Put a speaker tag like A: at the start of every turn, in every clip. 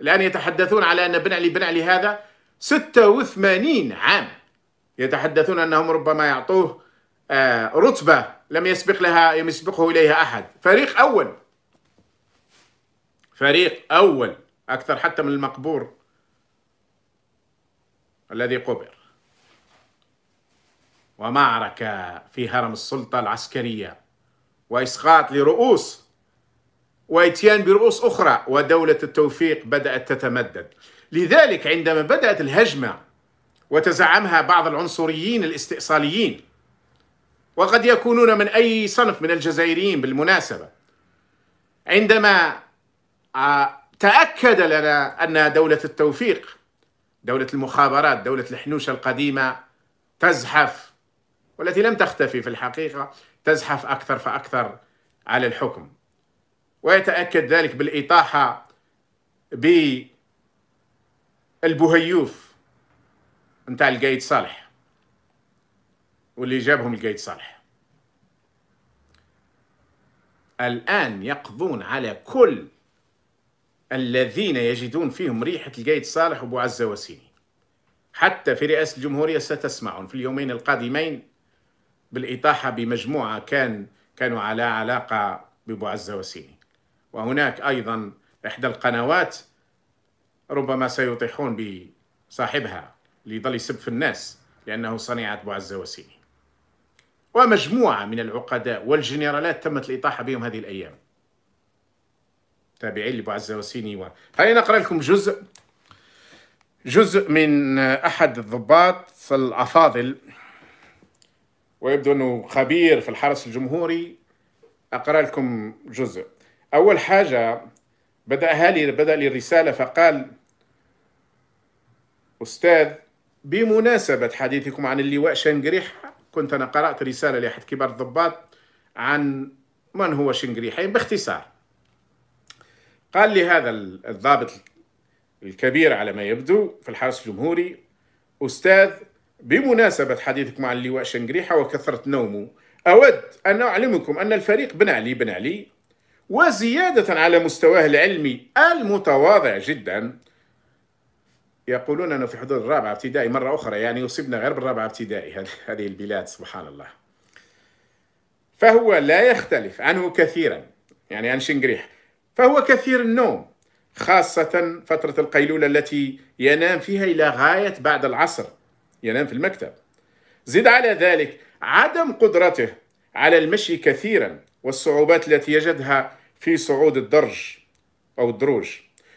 A: الآن يتحدثون على أن بن علي بن علي هذا 86 عام يتحدثون أنهم ربما يعطوه آه، رتبة لم يسبق لها لم يسبقه إليها أحد فريق أول فريق أول أكثر حتى من المقبور الذي قبر ومعركة في هرم السلطة العسكرية وإسقاط لرؤوس واتيان برؤوس اخرى ودوله التوفيق بدات تتمدد لذلك عندما بدات الهجمه وتزعمها بعض العنصريين الاستئصاليين وقد يكونون من اي صنف من الجزائريين بالمناسبه عندما آه، تاكد لنا ان دوله التوفيق دوله المخابرات دوله الحنوشه القديمه تزحف والتي لم تختفي في الحقيقه تزحف اكثر فاكثر على الحكم ويتأكد ذلك بالإطاحة بالبهيوف نتاع القايد صالح واللي جابهم القايد صالح الآن يقضون على كل الذين يجدون فيهم ريحة القايد صالح وبو عزة وسيني حتى في رئاسة الجمهورية ستسمعون في اليومين القادمين بالإطاحة بمجموعة كان كانوا على علاقة ببو عزة وسيني وهناك أيضا إحدى القنوات ربما سيطيحون بصاحبها ليظل يسب في الناس لأنه صنيعة بوعزة وسيني ومجموعة من العقداء والجنرالات تمت الإطاحة بهم هذه الأيام تابعين لبوعزة وسيني و... خلينا نقرأ لكم جزء جزء من أحد الضباط الأفاضل ويبدو أنه خبير في الحرس الجمهوري أقرأ لكم جزء أول حاجة بدأها لي بدأ لي الرسالة فقال أستاذ بمناسبة حديثكم عن اللواء شنقريح كنت أنا قرأت رسالة لأحد كبار الضباط عن من هو شنقريحين باختصار قال لي هذا الضابط الكبير على ما يبدو في الحرس الجمهوري أستاذ بمناسبة حديثكم عن اللواء شنقريحة وكثرة نومه أود أن أعلمكم أن الفريق بن علي بن علي وزيادة على مستواه العلمي المتواضع جدا يقولون أنه في حدود الرابعة ابتدائي مرة أخرى يعني يصيبنا غير بالرابعة ابتدائي هذه البلاد سبحان الله فهو لا يختلف عنه كثيرا يعني عن شنقريح فهو كثير النوم خاصة فترة القيلولة التي ينام فيها إلى غاية بعد العصر ينام في المكتب زد على ذلك عدم قدرته على المشي كثيرا والصعوبات التي يجدها في صعود الدرج أو الدروج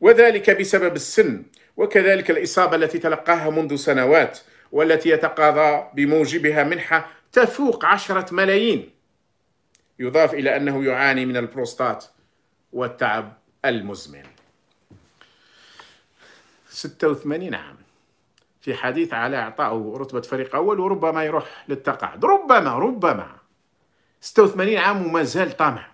A: وذلك بسبب السن وكذلك الإصابة التي تلقاها منذ سنوات والتي يتقاضى بموجبها منحة تفوق عشرة ملايين يضاف إلى أنه يعاني من البروستات والتعب المزمن 86 عام في حديث على إعطائه رتبة فريق أول وربما يروح للتقاعد ربما ربما 86 عام وما زال طمع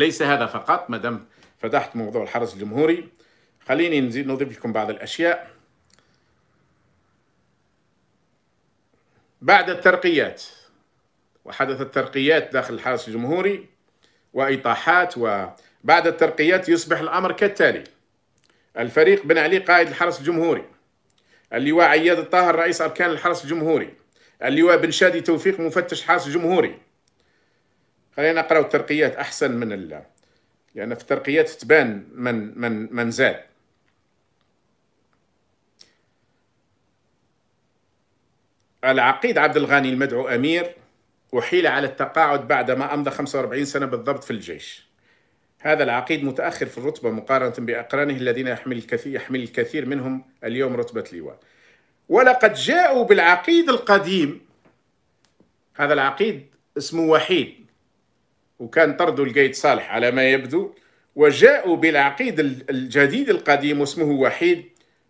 A: وليس هذا فقط ما دام فتحت موضوع الحرس الجمهوري خليني نزيد نضيف لكم بعض الأشياء بعد الترقيات وحدثت ترقيات داخل الحرس الجمهوري وإطاحات وبعد الترقيات يصبح الأمر كالتالي الفريق بن علي قائد الحرس الجمهوري اللواء عياد الطاهر رئيس أركان الحرس الجمهوري اللواء بن شادي توفيق مفتش حرس الجمهوري خلينا نقراو الترقيات احسن من ال لان يعني في الترقيات تبان من من من زاد العقيد عبد الغني المدعو امير احيل على التقاعد بعدما امضى 45 سنه بالضبط في الجيش هذا العقيد متأخر في الرتبة مقارنة بأقرانه الذين يحمل الكثير, يحمل الكثير منهم اليوم رتبة لواء ولقد جاءوا بالعقيد القديم هذا العقيد اسمه وحيد وكان طرد القيد صالح على ما يبدو وجاءوا بالعقيد الجديد القديم واسمه وحيد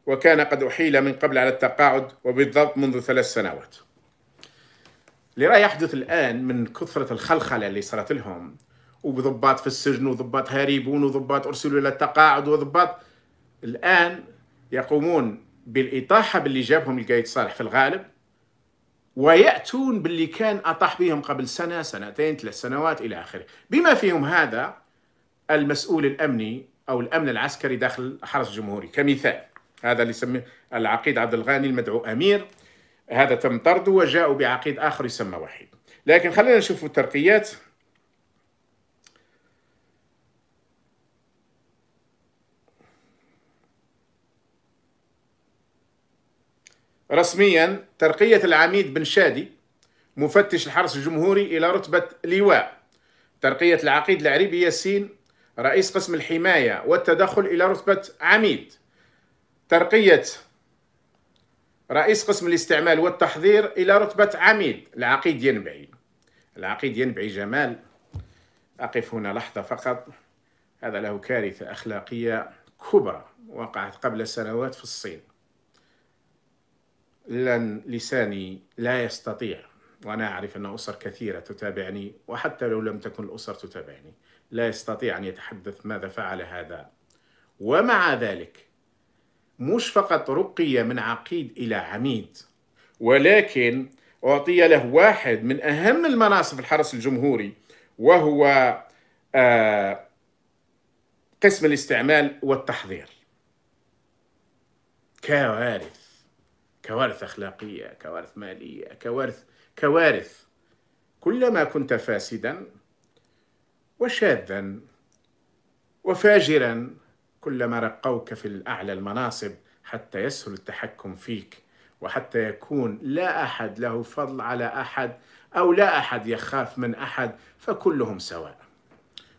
A: وكان قد أحيل من قبل على التقاعد وبالضبط منذ ثلاث سنوات اللي يحدث الآن من كثرة الخلخلة اللي صارت لهم وضباط في السجن وضباط هاربون وضباط أرسلوا إلى التقاعد وضباط الآن يقومون بالإطاحة باللي جابهم القايد صالح في الغالب ويأتون باللي كان أطاح بهم قبل سنة سنتين ثلاث سنوات إلى آخره بما فيهم هذا المسؤول الأمني أو الأمن العسكري داخل حرس الجمهوري كمثال هذا اللي يسميه العقيد عبد الغاني المدعو أمير هذا تم طرده وجاءوا بعقيد آخر يسمى وحيد لكن خلينا نشوف الترقيات رسميا ترقية العميد بن شادي مفتش الحرس الجمهوري إلى رتبة لواء ترقية العقيد العريبي ياسين رئيس قسم الحماية والتدخل إلى رتبة عميد ترقية رئيس قسم الاستعمال والتحضير إلى رتبة عميد العقيد ينبعي العقيد ينبعي جمال أقف هنا لحظة فقط هذا له كارثة أخلاقية كبرى وقعت قبل سنوات في الصين لن لساني لا يستطيع وأنا أعرف أن أسر كثيرة تتابعني وحتى لو لم تكن الأسر تتابعني لا يستطيع أن يتحدث ماذا فعل هذا ومع ذلك مش فقط رقي من عقيد إلى عميد ولكن أعطي له واحد من أهم المناصب في الحرس الجمهوري وهو آه، قسم الاستعمال والتحضير كوارث كوارث اخلاقيه كوارث ماليه كوارث كوارث كلما كنت فاسدا وشاذا وفاجرا كلما رقوك في الاعلى المناصب حتى يسهل التحكم فيك وحتى يكون لا احد له فضل على احد او لا احد يخاف من احد فكلهم سواء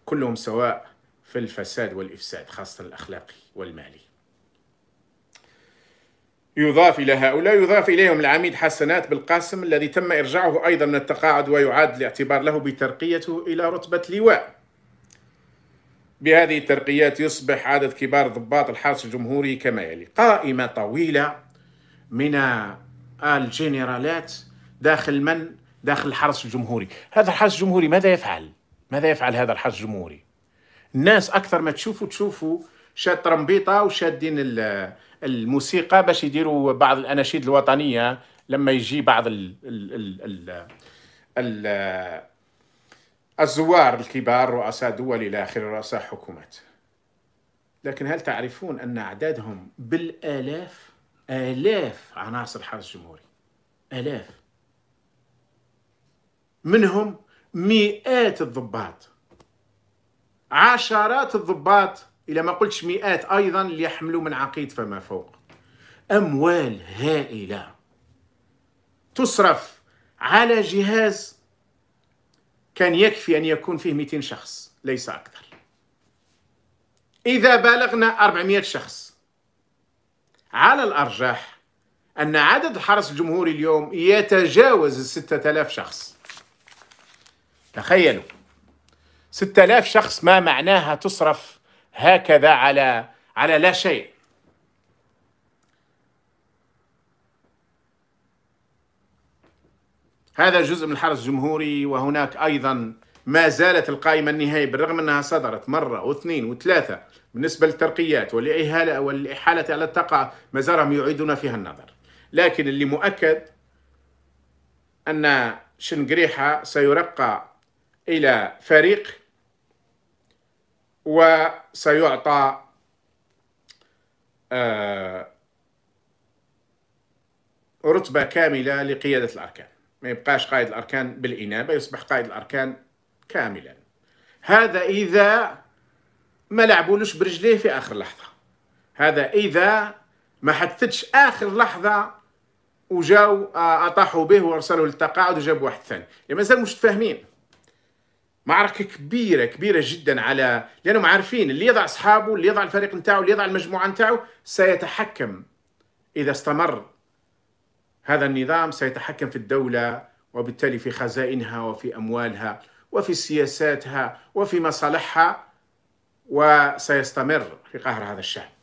A: كلهم سواء في الفساد والافساد خاصه الاخلاقي والمالي يضاف إلى هؤلاء يضاف إليهم العميد حسنات بالقاسم الذي تم إرجاعه أيضا من التقاعد ويعاد الاعتبار له بترقيته إلى رتبة لواء بهذه الترقيات يصبح عدد كبار ضباط الحرس الجمهوري كما يلي قائمة طويلة من الجنرالات داخل من؟ داخل الحرس الجمهوري هذا الحرس الجمهوري ماذا يفعل؟ ماذا يفعل هذا الحرس الجمهوري؟ الناس أكثر ما تشوفوا تشوفوا شاد ترمبيطه وشادين الموسيقى باش يديروا بعض الاناشيد الوطنيه لما يجي بعض ال ال ال الـ الـ الزوار الكبار رؤساء دول الى اخره رؤساء حكومات لكن هل تعرفون ان اعدادهم بالالاف الاف عناصر حرس الجمهوري الاف منهم مئات الضباط عشرات الضباط إلى ما قلتش مئات أيضا اللي يحملوا من عقيد فما فوق أموال هائلة تصرف على جهاز كان يكفي أن يكون فيه 200 شخص ليس أكثر إذا بالغنا 400 شخص على الأرجح أن عدد الحرس الجمهوري اليوم يتجاوز ال 6000 شخص تخيلوا 6000 شخص ما معناها تصرف هكذا على على لا شيء هذا جزء من الحرس الجمهوري وهناك ايضا ما زالت القائمة النهائية بالرغم أنها صدرت مرة واثنين وثلاثة بالنسبة للترقيات والإهالة والإحالة على الطاقة ما زالهم يعيدون فيها النظر لكن اللي مؤكد أن شنقريحة سيرقى إلى فريق وسيعطى آه، رتبة كاملة لقيادة الأركان ما يبقاش قائد الأركان بالإنابة يصبح قائد الأركان كاملا هذا إذا ما لعبولوش برجليه في آخر لحظة هذا إذا ما حدثتش آخر لحظة وجاو آه، أطاحوا به وارسلوا للتقاعد وجابوا واحد ثاني يعني مازال مش تفاهمين معركة كبيرة كبيرة جدا على لأنهم عارفين اللي يضع أصحابه اللي يضع الفريق نتاعه اللي يضع المجموعة نتاعه سيتحكم إذا استمر هذا النظام سيتحكم في الدولة وبالتالي في خزائنها وفي أموالها وفي سياساتها وفي مصالحها وسيستمر في قهر هذا الشعب